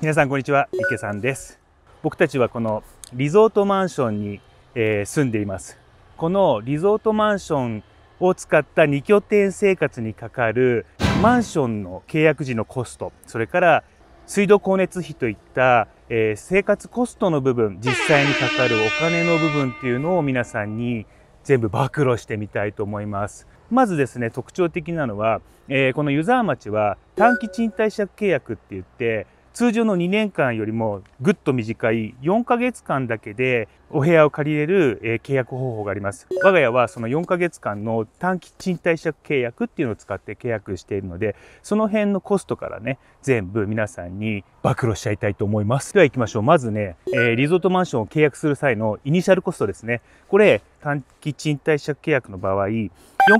皆さんこんにちは池さんです僕たちはこのリゾートマンションに、えー、住んでいますこのリゾートマンションを使った2拠点生活にかかるマンションの契約時のコストそれから水道光熱費といった、えー、生活コストの部分実際にかかるお金の部分っていうのを皆さんに全部暴露してみたいと思いますまずですね特徴的なのは、えー、この湯沢町は短期賃貸借契約って言って通常の2年間よりもぐっと短い4ヶ月間だけでお部屋を借りれる、え契約方法があります。我が家はその4ヶ月間の短期賃貸借契約っていうのを使って契約しているので、その辺のコストからね、全部皆さんに暴露しちゃいたいと思います。では行きましょう。まずね、えリゾートマンションを契約する際のイニシャルコストですね。これ、短期賃貸借契約の場合、4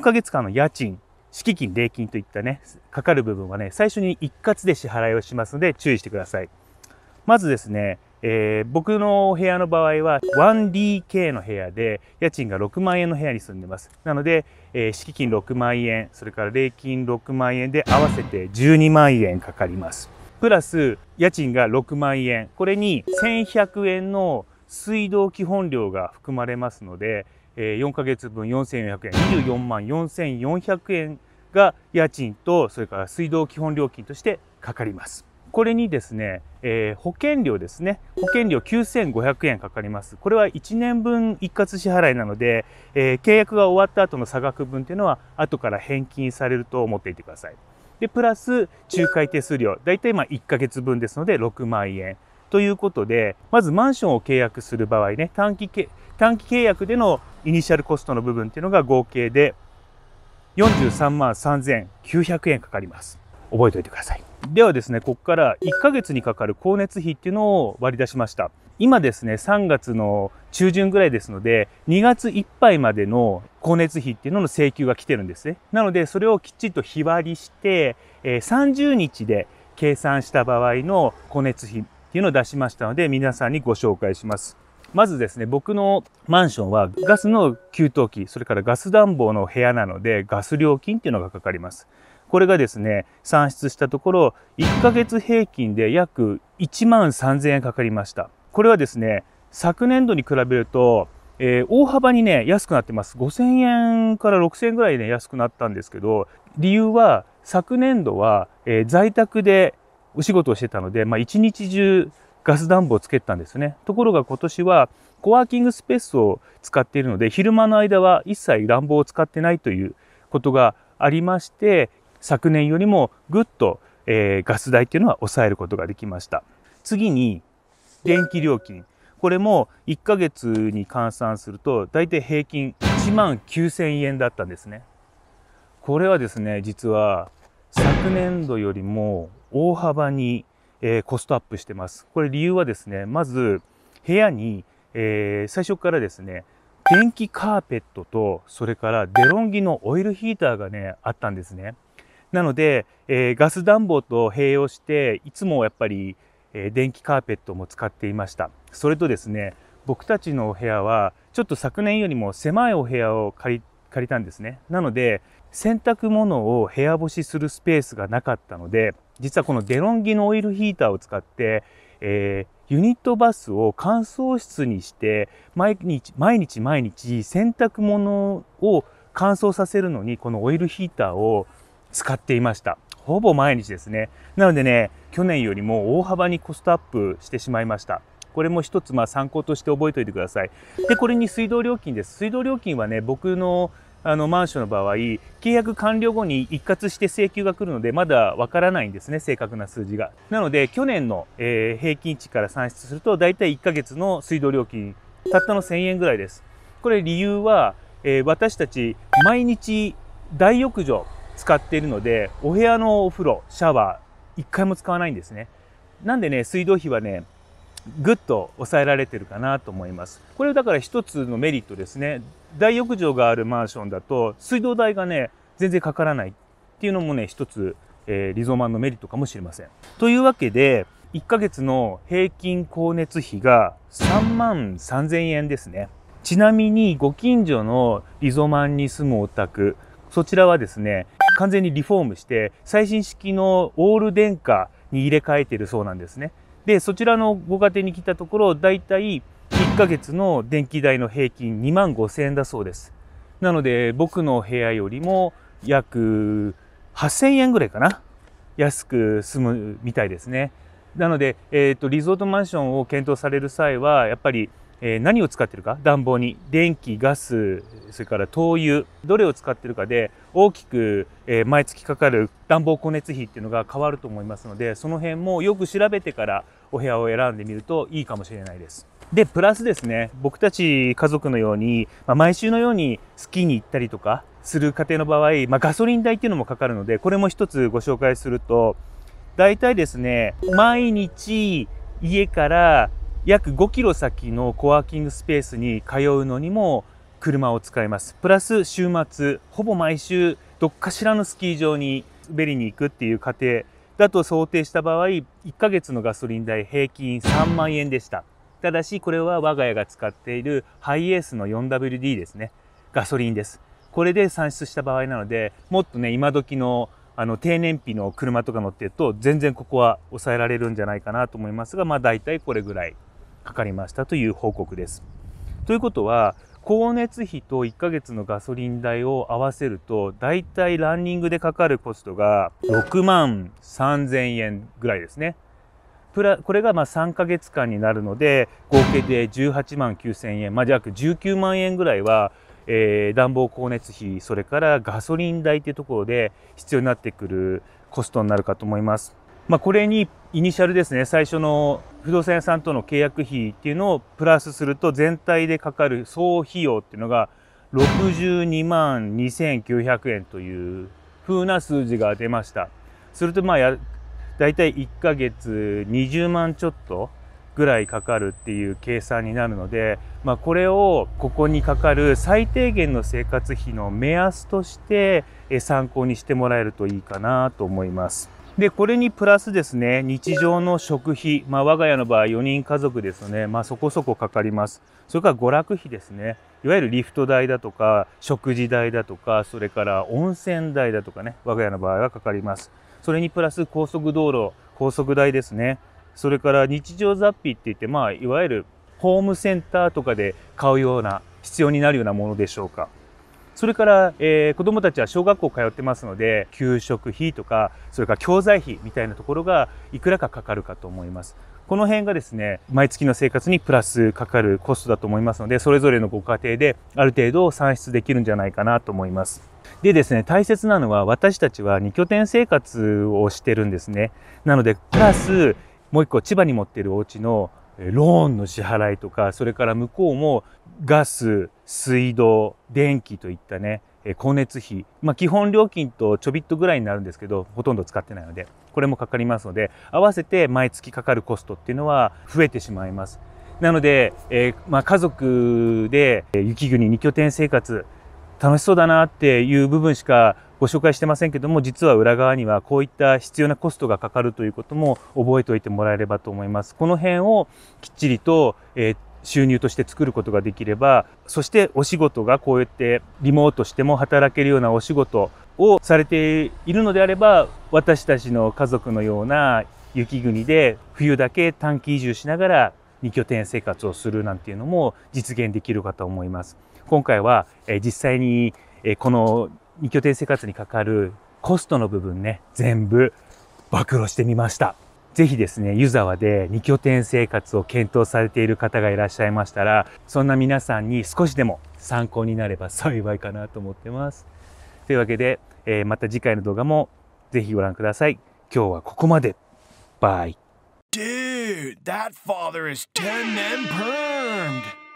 ヶ月間の家賃敷金、礼金といったね、かかる部分はね、最初に一括で支払いをしますので注意してください。まずですね、えー、僕の部屋の場合は 1DK の部屋で家賃が6万円の部屋に住んでます。なので、えー、敷金6万円、それから礼金6万円で合わせて12万円かかります。プラス家賃が6万円。これに1100円の水道基本料が含まれますので、4ヶ月分4400円、24万4400円が家賃と、それから水道基本料金としてかかります。これにですね、えー、保険料ですね。保険料9500円かかります。これは1年分一括支払いなので、えー、契約が終わった後の差額分っていうのは、後から返金されると思っていてください。で、プラス、仲介手数料。だいたいま1ヶ月分ですので、6万円。ということで、まずマンションを契約する場合ね、短期短期契約でのイニシャルコストの部分っていうのが合計で43万3900円かかります。覚えておいてください。ではですね、ここから1ヶ月にかかる光熱費っていうのを割り出しました。今ですね、3月の中旬ぐらいですので、2月いっぱいまでの光熱費っていうのの請求が来てるんですね。なので、それをきっちりと日割りして、30日で計算した場合の光熱費っていうのを出しましたので、皆さんにご紹介します。まずですね、僕のマンションはガスの給湯器、それからガス暖房の部屋なので、ガス料金っていうのがかかります。これがですね、算出したところ、1ヶ月平均で約1万3000円かかりました。これはですね、昨年度に比べると、えー、大幅にね、安くなってます。5000円から6000円ぐらいね、安くなったんですけど、理由は、昨年度は、えー、在宅でお仕事をしてたので、まあ、一日中ガス暖房をつけたんですね。ところが今年はコワーキングスペースを使っているので、昼間の間は一切暖房を使ってないということがありまして、昨年よりもぐっと、えー、ガス代っていうのは抑えることができました。次に、電気料金。これも1ヶ月に換算すると、大体平均1万9000円だったんですね。これはですね、実は昨年度よりも大幅に、えコストアップしてます。これ理由はですね、まず部屋に、え最初からですね、電気カーペットと、それからデロンギのオイルヒーターがね、あったんですね。なので、えガス暖房と併用して、いつもやっぱり、え電気カーペットも使っていました。それとですね、僕たちのお部屋は、ちょっと昨年よりも狭いお部屋を借り借りたんですね。なので、洗濯物を部屋干しするスペースがなかったので、実はこのデロンギのオイルヒーターを使って、えー、ユニットバスを乾燥室にして、毎日、毎日毎日洗濯物を乾燥させるのに、このオイルヒーターを使っていました。ほぼ毎日ですね。なのでね、去年よりも大幅にコストアップしてしまいました。これも一つまあ参考として覚えておいてください。で、これに水道料金です。水道料金はね、僕のあのマンションの場合、契約完了後に一括して請求が来るので、まだわからないんですね、正確な数字が。なので、去年の、えー、平均値から算出すると、大体1ヶ月の水道料金、たったの1000円ぐらいです。これ理由は、えー、私たち毎日大浴場使っているので、お部屋のお風呂、シャワー、一回も使わないんですね。なんでね、水道費はね、ぐっと抑えられてるかなと思います。これだから一つのメリットですね。大浴場があるマンションだと水道代がね、全然かからないっていうのもね、一つ、えー、リゾマンのメリットかもしれません。というわけで、1ヶ月の平均光熱費が3万3000円ですね。ちなみにご近所のリゾマンに住むお宅、そちらはですね、完全にリフォームして最新式のオール電化に入れ替えてるそうなんですね。で、そちらのご家庭に来たところ、だいたい1ヶ月の電気代の平均2万5 0 0 0円だそうです。なので、僕の部屋よりも約8000円ぐらいかな。安く済むみたいですね。なので、えっ、ー、と、リゾートマンションを検討される際は、やっぱりえ何を使ってるか暖房に電気ガスそれから灯油どれを使ってるかで大きく、え毎月かかる暖房光熱費っていうのが変わると思いますのでその辺もよく調べてからお部屋を選んでみるといいかもしれないです。で、プラスですね、僕たち家族のように、まあ、毎週のようにスキーに行ったりとかする家庭の場合、まあ、ガソリン代っていうのもかかるので、これも一つご紹介すると、大体ですね、毎日家から約5キロ先のコワーキングスペースに通うのにも車を使います。プラス週末、ほぼ毎週どっかしらのスキー場に滑りに行くっていう過程だと想定した場合、1ヶ月のガソリン代平均3万円でした。ただし、これは我が家が使っているハイエースの 4WD ですね。ガソリンです。これで算出した場合なので、もっとね、今時のあの低燃費の車とか乗ってると、全然ここは抑えられるんじゃないかなと思いますが、まあ大体これぐらいかかりましたという報告です。ということは、光熱費と1ヶ月のガソリン代を合わせると、だいたいランニングでかかるコストが6万3000円ぐらいですね。プラこれがまあ3ヶ月間になるので、合計で18万9000円、まあ、約19万円ぐらいは、えー、暖房光熱費、それからガソリン代というところで必要になってくるコストになるかと思います。まあ、これにイニシャルですね、最初の不動産屋さんとの契約費っていうのをプラスすると全体でかかる総費用っていうのが62万2900円という風な数字が出ました。するとまあや、だいたい1ヶ月20万ちょっとぐらいかかるっていう計算になるので、まあ、これをここにかかる最低限の生活費の目安として参考にしてもらえるといいかなと思います。で、これにプラスですね、日常の食費、まあ、我が家の場合4人家族ですね、まあ、そこそこかかります。それから娯楽費ですね、いわゆるリフト代だとか、食事代だとか、それから温泉代だとかね、我が家の場合はかかります。それにプラス高速道路、高速代ですね、それから日常雑費って言って、まあ、いわゆるホームセンターとかで買うような、必要になるようなものでしょうか。それから、えー、子供たちは小学校通ってますので、給食費とか、それから教材費みたいなところがいくらかかかるかと思います。この辺がですね、毎月の生活にプラスかかるコストだと思いますので、それぞれのご家庭である程度算出できるんじゃないかなと思います。でですね、大切なのは私たちは2拠点生活をしてるんですね。なので、プラス、もう一個千葉に持ってるお家のローンの支払いとか、それから向こうもガス、水道、電気といったね、光熱費、まあ、基本料金とちょびっとぐらいになるんですけど、ほとんど使ってないので、これもかかりますので、合わせて毎月かかるコストっていうのは増えてしまいます。なので、えー、まあ、家族で雪国2拠点生活、楽しそうだなっていう部分しかご紹介してませんけども、実は裏側にはこういった必要なコストがかかるということも覚えておいてもらえればと思います。この辺をきっちりと、えー収入として作ることができれば、そしてお仕事がこうやってリモートしても働けるようなお仕事をされているのであれば、私たちの家族のような雪国で冬だけ短期移住しながら2拠点生活をするなんていうのも実現できるかと思います。今回は実際にこの2拠点生活にかかるコストの部分ね、全部暴露してみました。ぜひですね、湯沢で2拠点生活を検討されている方がいらっしゃいましたら、そんな皆さんに少しでも参考になれば幸いかなと思ってます。というわけで、えー、また次回の動画もぜひご覧ください。今日はここまで。バイ。Dude, that father is 10 permed.